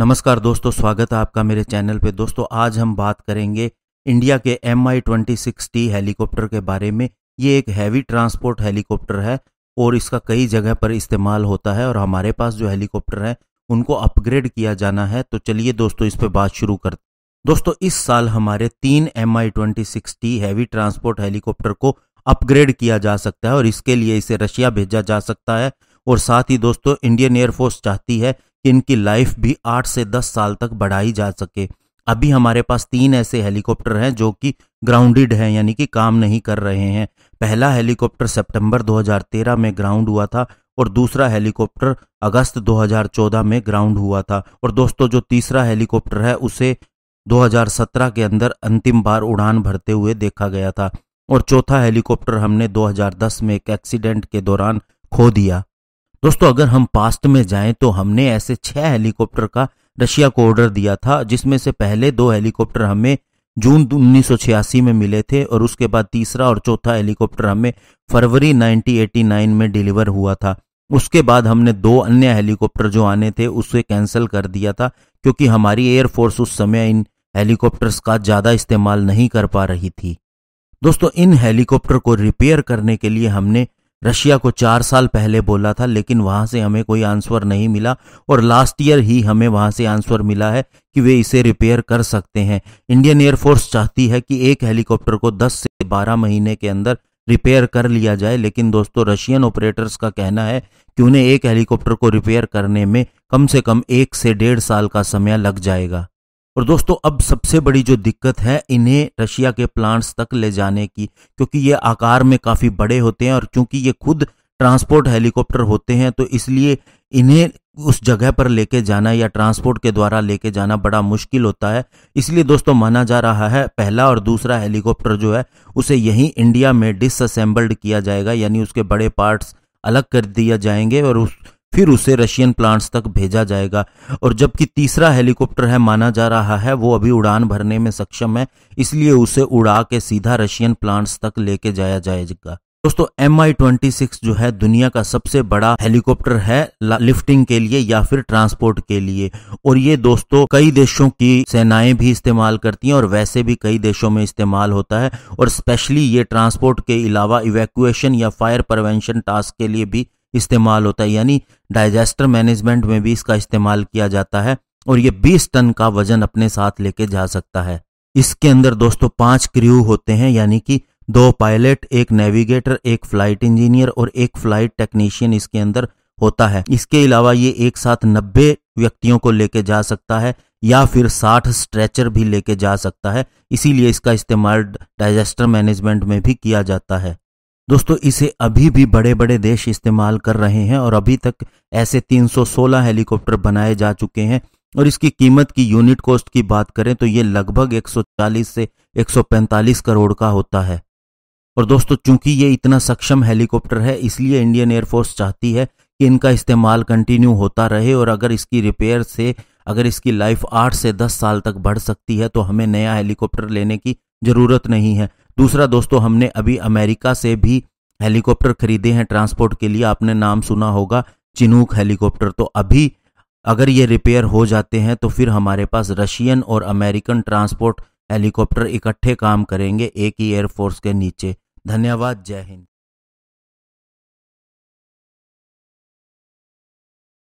नमस्कार दोस्तों स्वागत है आपका मेरे चैनल पे दोस्तों आज हम बात करेंगे इंडिया के M I twenty six T helicopter के बारे में ये एक हैवी ट्रांसपोर्ट हेलीकॉप्टर है और इसका कई जगह पर इस्तेमाल होता है और हमारे पास जो हेलीकॉप्टर है उनको अपग्रेड किया जाना है तो चलिए दोस्तों इस पर बात शुरू करते दोस्तों इस साल हमारे तीन M I twenty six T heavy transport helicopter को अपग्रेड किया जा सकता है और इसके लिए इसे रशिया भेजा जा सकता है और साथ ही दोस्तों इंडियन एयरफोर्स चाहती है कि इनकी लाइफ भी आठ से दस साल तक बढ़ाई जा सके अभी हमारे पास तीन ऐसे हेलीकॉप्टर हैं जो कि ग्राउंडेड हैं यानी कि काम नहीं कर रहे हैं पहला हेलीकॉप्टर सितंबर 2013 में ग्राउंड हुआ था और दूसरा हेलीकॉप्टर अगस्त 2014 में ग्राउंड हुआ था और दोस्तों जो तीसरा हेलीकॉप्टर है उसे 2017 के अंदर अंतिम बार उड़ान भरते हुए देखा गया था और चौथा हेलीकॉप्टर हमने 2010 में एक एक्सीडेंट के दौरान खो दिया दोस्तों अगर हम पास्ट में जाएं तो हमने ऐसे छह हेलीकॉप्टर का रशिया को ऑर्डर दिया था जिसमें से पहले दो हेलीकॉप्टर हमें जून उन्नीस में मिले थे और उसके बाद तीसरा और चौथा हेलीकॉप्टर हमें फरवरी 1989 में डिलीवर हुआ था उसके बाद हमने दो अन्य हेलीकॉप्टर जो आने थे उसे कैंसिल कर दिया था क्योंकि हमारी एयरफोर्स उस समय इन हेलीकॉप्टर्स का ज़्यादा इस्तेमाल नहीं कर पा रही थी दोस्तों इन हेलीकॉप्टर को रिपेयर करने के लिए हमने रशिया को चार साल पहले बोला था लेकिन वहां से हमें कोई आंसर नहीं मिला और लास्ट ईयर ही हमें वहां से आंसर मिला है कि वे इसे रिपेयर कर सकते हैं इंडियन एयरफोर्स चाहती है कि एक हेलीकॉप्टर को 10 से 12 महीने के अंदर रिपेयर कर लिया जाए लेकिन दोस्तों रशियन ऑपरेटर्स का कहना है कि उन्हें एक हेलीकॉप्टर को रिपेयर करने में कम से कम एक से डेढ़ साल का समय लग जाएगा और दोस्तों अब सबसे बड़ी जो दिक्कत है इन्हें रशिया के प्लांट्स तक ले जाने की क्योंकि ये आकार में काफ़ी बड़े होते हैं और चूंकि ये खुद ट्रांसपोर्ट हेलीकॉप्टर होते हैं तो इसलिए इन्हें उस जगह पर लेके जाना या ट्रांसपोर्ट के द्वारा लेके जाना बड़ा मुश्किल होता है इसलिए दोस्तों माना जा रहा है पहला और दूसरा हेलीकॉप्टर जो है उसे यहीं इंडिया में डिसअसेंबल्ड किया जाएगा यानी उसके बड़े पार्ट्स अलग कर दिया जाएंगे और उस फिर उसे रशियन प्लांट्स तक भेजा जाएगा और जबकि तीसरा हेलीकॉप्टर है माना जा रहा है वो अभी उड़ान भरने में सक्षम है इसलिए उसे उड़ा के सीधा रशियन प्लांट्स तक लेके जाया जाएगा दोस्तों एम आई ट्वेंटी सिक्स जो है दुनिया का सबसे बड़ा हेलीकॉप्टर है लिफ्टिंग के लिए या फिर ट्रांसपोर्ट के लिए और ये दोस्तों कई देशों की सेनाएं भी इस्तेमाल करती हैं और वैसे भी कई देशों में इस्तेमाल होता है और स्पेशली ये ट्रांसपोर्ट के अलावा इवैक्यूएशन या फायर प्रवेंशन टास्क के लिए भी इस्तेमाल होता है यानी डाइजेस्टर मैनेजमेंट में भी इसका इस्तेमाल किया जाता है और ये 20 टन का वजन अपने साथ लेके जा सकता है इसके अंदर दोस्तों पांच क्रू होते हैं यानी कि दो पायलट एक नेविगेटर एक फ्लाइट इंजीनियर और एक फ्लाइट टेक्नीशियन इसके अंदर होता है इसके अलावा ये एक साथ 90 व्यक्तियों को लेके जा सकता है या फिर 60 स्ट्रेचर भी लेके जा सकता है इसीलिए इसका इस्तेमाल डाइजेस्टर मैनेजमेंट में भी किया जाता है दोस्तों इसे अभी भी बड़े बड़े देश इस्तेमाल कर रहे हैं और अभी तक ऐसे 316 हेलीकॉप्टर बनाए जा चुके हैं और इसकी कीमत की यूनिट कॉस्ट की बात करें तो ये लगभग 140 से 145 करोड़ का होता है और दोस्तों चूंकि ये इतना सक्षम हेलीकॉप्टर है इसलिए इंडियन एयरफोर्स चाहती है कि इनका इस्तेमाल कंटिन्यू होता रहे और अगर इसकी रिपेयर से अगर इसकी लाइफ आठ से दस साल तक बढ़ सकती है तो हमें नया हेलीकॉप्टर लेने की जरूरत नहीं है दूसरा दोस्तों हमने अभी अमेरिका से भी हेलीकॉप्टर खरीदे हैं ट्रांसपोर्ट के लिए आपने नाम सुना होगा चिनूक हेलीकॉप्टर तो अभी अगर ये रिपेयर हो जाते हैं तो फिर हमारे पास रशियन और अमेरिकन ट्रांसपोर्ट हेलीकॉप्टर इकट्ठे काम करेंगे एक ही एयरफोर्स के नीचे धन्यवाद जय हिंद